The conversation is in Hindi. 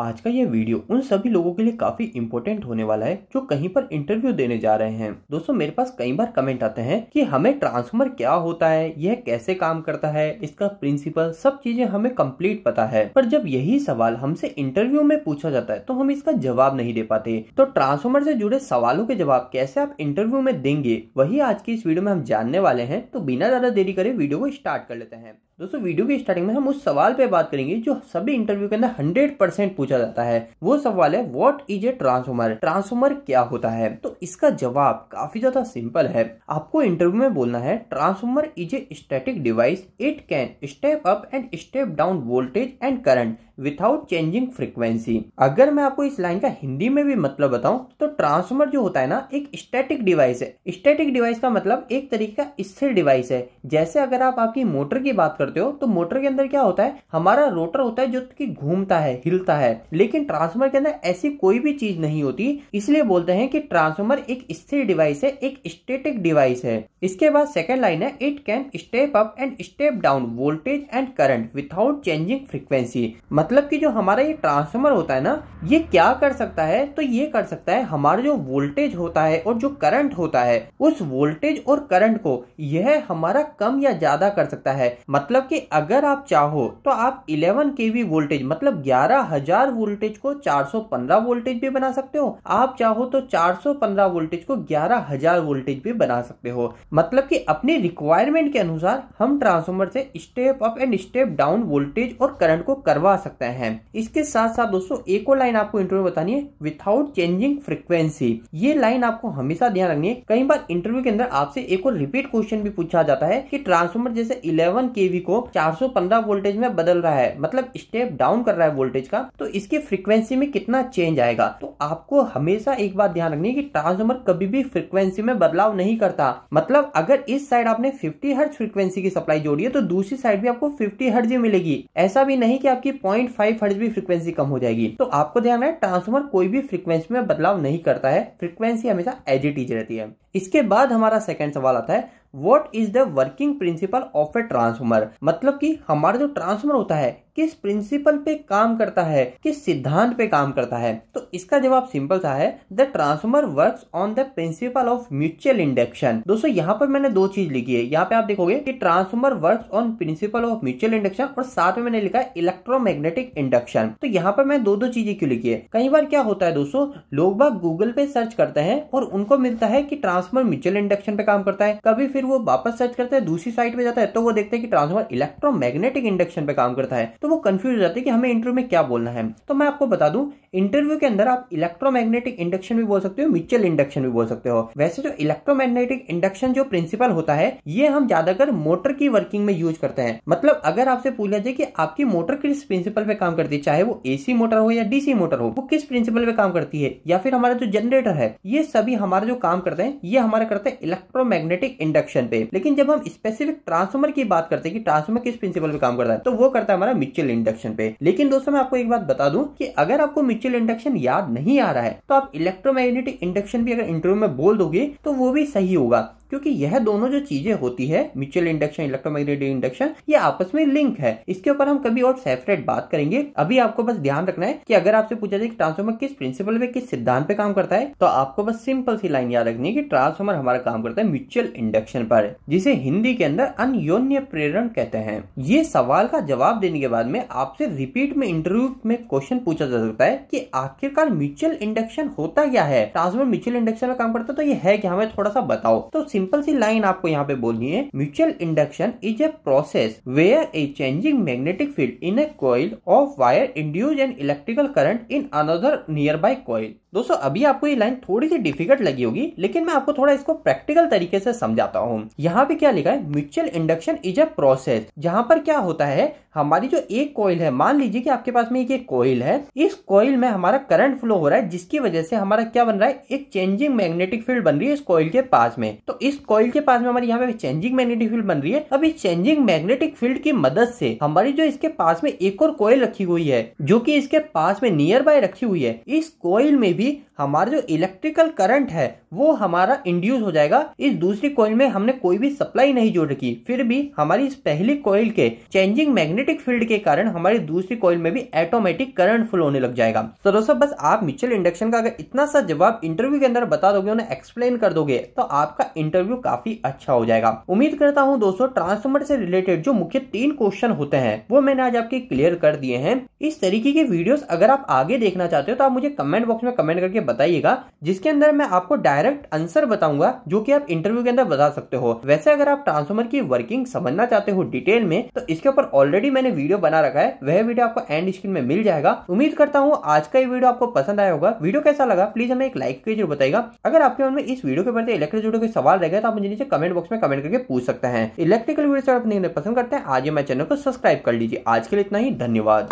आज का यह वीडियो उन सभी लोगों के लिए काफी इम्पोर्टेंट होने वाला है जो कहीं पर इंटरव्यू देने जा रहे हैं दोस्तों मेरे पास कई बार कमेंट आते हैं कि हमें ट्रांसफॉर्मर क्या होता है यह कैसे काम करता है इसका प्रिंसिपल सब चीजें हमें कंप्लीट पता है पर जब यही सवाल हमसे इंटरव्यू में पूछा जाता है तो हम इसका जवाब नहीं दे पाते तो ट्रांसफॉर्मर से जुड़े सवालों के जवाब कैसे आप इंटरव्यू में देंगे वही आज की इस वीडियो में हम जानने वाले हैं तो बिना ज्यादा देरी करे वीडियो को स्टार्ट कर लेते हैं दोस्तों वीडियो की स्टार्टिंग में हम उस सवाल पे बात करेंगे जो सभी इंटरव्यू के अंदर 100 परसेंट पूछा जाता है वो सवाल है what is a transformer transformer क्या होता है तो इसका जवाब काफी ज्यादा सिंपल है आपको इंटरव्यू में बोलना है transformer is a static device it can step up and step down voltage and current without changing frequency अगर मैं आपको इस लाइन का हिंदी में भी मतलब बताऊं तो ट्रांसफॉर्मर जो होता है ना एक स्टैटिक डिवाइस है स्टैटिक डिवाइस का मतलब एक तरीके का स्थिर डिवाइस है जैसे अगर आप आपकी मोटर की बात करते हो तो मोटर के अंदर क्या होता है हमारा रोटर होता है जो कि घूमता है हिलता है लेकिन ट्रांसफार्मर के अंदर ऐसी कोई भी चीज नहीं होती इसलिए बोलते हैं कि ट्रांसफार्मर एक स्थिर डिवाइस है एक स्टेटिक डिवाइस है इसके बाद सेकेंड लाइन है it can step up and step down voltage and current without changing frequency मतलब की जो हमारा ये ट्रांसफार्मर होता है ना ये क्या कर सकता है तो ये कर सकता है हमारा जो वोल्टेज होता है और जो करंट होता है उस वोल्टेज और करंट को यह हमारा कम या ज्यादा कर सकता है मतलब मतलब कि अगर आप चाहो तो आप 11 वी वोल्टेज मतलब 11000 वोल्टेज को 415 वोल्टेज भी बना सकते हो आप चाहो तो 415 वोल्टेज को 11000 वोल्टेज भी बना सकते हो मतलब कि अपने रिक्वायरमेंट के अनुसार हम ट्रांसफॉर्मर से step up and step down voltage और करंट को करवा सकते हैं इसके साथ साथ दोस्तों एक और लाइन आपको इंटरव्यू बतानी है विथाउट चेंजिंग फ्रिक्वेंसी ये लाइन आपको हमेशा ध्यान रखनी है कई बार इंटरव्यू के अंदर आपसे एक और रिपीट क्वेश्चन भी पूछा जाता है कि ट्रांसफॉर्मर जैसे इलेवन केवी को 415 वोल्टेज में बदल रहा है मतलब स्टेप डाउन कर रहा है वोल्टेज का तो इसकी फ्रीक्वेंसी में कितना चेंज आएगा तो आपको हमेशा एक बात ध्यान रखनी है की ट्रांसफॉर्मर कभी भी फ्रीक्वेंसी में बदलाव नहीं करता मतलब अगर इस साइड आपने फिफ्टी हर्ज फ्रिक्वेंसी की सप्लाई जोड़ी है तो दूसरी साइड भी आपको फिफ्टी हर्ज ही मिलेगी ऐसा भी नहीं की आपकी पॉइंट फाइव भी फ्रीक्वेंसी कम हो जाएगी तो आपको ध्यान रहे ट्रांसफॉर्मर कोई भी फ्रीक्वेंसी में बदलाव नहीं करता है फ्रीक्वेंसी हमेशा एजिटीज रहती है इसके बाद हमारा सेकंड सवाल आता है what is the working principle of a transformer मतलब कि हमारा जो ट्रांसफॉर्मर होता है किस प्रिंसिपल पे काम करता है किस सिद्धांत पे काम करता है तो इसका जवाब सिंपल सा है the transformer work on the principle of mutual induction दोस्तों यहाँ पर मैंने दो चीज लिखी है यहाँ पे आप देखोगे कि transformer work on principle of mutual induction और साथ में मैंने लिखा है इलेक्ट्रोमैग्नेटिक इंडक्शन तो यहाँ पर मैं दो दो चीजें क्यों लिखी है कई बार क्या होता है दोस्तों लोग बाग गूगल पे सर्च करते हैं और उनको मिलता है कि ट्रांसफॉर्मर म्यूचुअल इंडक्शन पे काम करता है कभी फिर फिर वो वापस सर्च करता है दूसरी साइड पे जाता है तो वो देखते हैं कि ट्रांसफॉर्मर इलेक्ट्रोमैग्नेटिक इंडक्शन पे काम करता है तो वो कंफ्यूज हो जाते हैं कि हमें इंटरव्यू में क्या बोलना है तो मैं आपको बता दूं इंटरव्यू के अंदर आप इलेक्ट्रोमैग्नेटिक इंडक्शन भी बोल सकते हो म्यूचुअल इंडक्शन भी बोल सकते हो वैसे जो इलेक्ट्रोमैग्नेटिक इंडक्शन जो प्रिंसिपल होता है ये हम ज्यादातर मोटर की वर्किंग में यूज करते हैं मतलब अगर आपसे पूछा जाए कि आपकी मोटर किस प्रिंसिपल पे काम करती है चाहे वो एसी मोटर हो या डीसी मोटर हो वो किस प्रिंसिपल पे काम करती है या फिर हमारा जो जनरेटर है ये सभी हमारा जो काम करते हैं ये हमारा करते हैं इलेक्ट्रोमैग्नेटिक इंडक्शन सेक्शन पे लेकिन जब हम स्पेसिफिक ट्रांसफॉर्मर की बात करते हैं कि ट्रांसफॉर्मर किस प्रिंसिपल पे काम करता है तो वो करता है हमारा म्यूचुअल इंडक्शन पे लेकिन दोस्तों मैं आपको एक बात बता दूं कि अगर आपको म्यूचुअल इंडक्शन याद नहीं आ रहा है तो आप इलेक्ट्रोमैग्नेटिक इंडक्शन भी अगर इंटरव्यू में बोल दोगे तो वो भी सही होगा क्योंकि यह दोनों जो चीजें होती है म्यूचुअल इंडक्शन इलेक्ट्रोमैग्नेटिक इंडक्शन ये आपस में लिंक है इसके ऊपर हम कभी और सेपरेट बात करेंगे अभी आपको बस ध्यान रखना है कि अगर आपसे पूछा जाए कि ट्रांसफॉर्मर किस प्रिंसिपल पे किस सिद्धांत पे काम करता है तो आपको बस सिंपल सी लाइन याद रखनी है की ट्रांसफॉर्मर हमारा काम करता है म्यूचुअल इंडक्शन पर जिसे हिंदी के अंदर अन्योन्य प्रेरण कहते हैं ये सवाल का जवाब देने के बाद में आपसे रिपीट में इंटरव्यू में क्वेश्चन पूछा जा सकता है की आखिरकार म्यूचुअल इंडक्शन होता क्या है ट्रांसफॉर्मर म्यूचुअल इंडक्शन में काम करता है तो ये है कि हमें थोड़ा सा बताओ तो सिंपल सी लाइन आपको यहाँ पे बोलनी है mutual induction is a process where a changing magnetic field in a coil of wire induce an electrical current in another nearby coil दोस्तों अभी आपको ये लाइन थोड़ी सी डिफिकल्ट लगी होगी लेकिन मैं आपको थोड़ा इसको प्रैक्टिकल तरीके से समझाता हूँ यहाँ पे क्या लिखा है mutual induction is a process जहाँ पर क्या होता है हमारी जो एक कोयल है मान लीजिए कि आपके पास में एक कोयल है इस कोयल में हमारा करंट फ्लो हो रहा है जिसकी वजह से हमारा क्या बन रहा है एक चेंजिंग मैग्नेटिक फील्ड बन रही है इस कोयल के पास में तो इस कोयल के पास में हमारी यहाँ पे चेंजिंग मैग्नेटिक फील्ड बन रही है अब इस चेंजिंग मैग्नेटिक फील्ड की मदद से हमारी जो इसके पास में एक और कोयल रखी हुई है जो की इसके पास में नियर बाय रखी हुई है इस कोयल में भी हमारा जो इलेक्ट्रिकल करंट है वो हमारा इंड्यूस हो जाएगा इस दूसरी कॉइल में हमने कोई भी सप्लाई नहीं जोड़ रखी फिर भी हमारी इस पहली कॉइल के चेंजिंग मैग्नेटिक फील्ड के कारण हमारी दूसरी कॉइल में भी ऑटोमेटिक करंट फ्लो होने लग जाएगा तो दोस्तों बस आप म्यूचुअल इंडक्शन का अगर इतना सा जवाब इंटरव्यू के अंदर बता दोगे उन्हें एक्सप्लेन कर दोगे तो आपका इंटरव्यू काफी अच्छा हो जाएगा उम्मीद करता हूँ दोस्तों ट्रांसफॉर्मर से रिलेटेड जो मुख्य तीन क्वेश्चन होते हैं वो मैंने आज आपके क्लियर कर दिए हैं इस तरीके के वीडियोस अगर आप आगे देखना चाहते हो तो आप मुझे कमेंट बॉक्स में कमेंट करके बताइएगा जिसके अंदर मैं आपको डायरेक्ट आंसर बताऊंगा जो कि आप इंटरव्यू के अंदर बता सकते हो वैसे अगर आप ट्रांसफॉर्मर की वर्किंग समझना चाहते हो डिटेल में तो इसके ऊपर ऑलरेडी मैंने वीडियो बना रखा है वह वीडियो आपको एंड स्क्रीन में मिल जाएगा उम्मीद करता हूँ आज का ये वीडियो आपको पसंद आया होगा वीडियो कैसा लगा प्लीज हमें एक लाइक के जरूर बताएगा अगर आपके मन में इस वीडियो के प्रति इलेक्ट्रिक जुड़े कोई सवाल रहेगा तो आप मुझे नीचे कमेंट बॉक्स में कमेंट करके पूछ सकते हैं इलेक्ट्रिकल वीडियो अपने पसंद करते हैं आज मैं चैनल को सब्सक्राइब कर लीजिए आज के लिए इतना ही धन्यवाद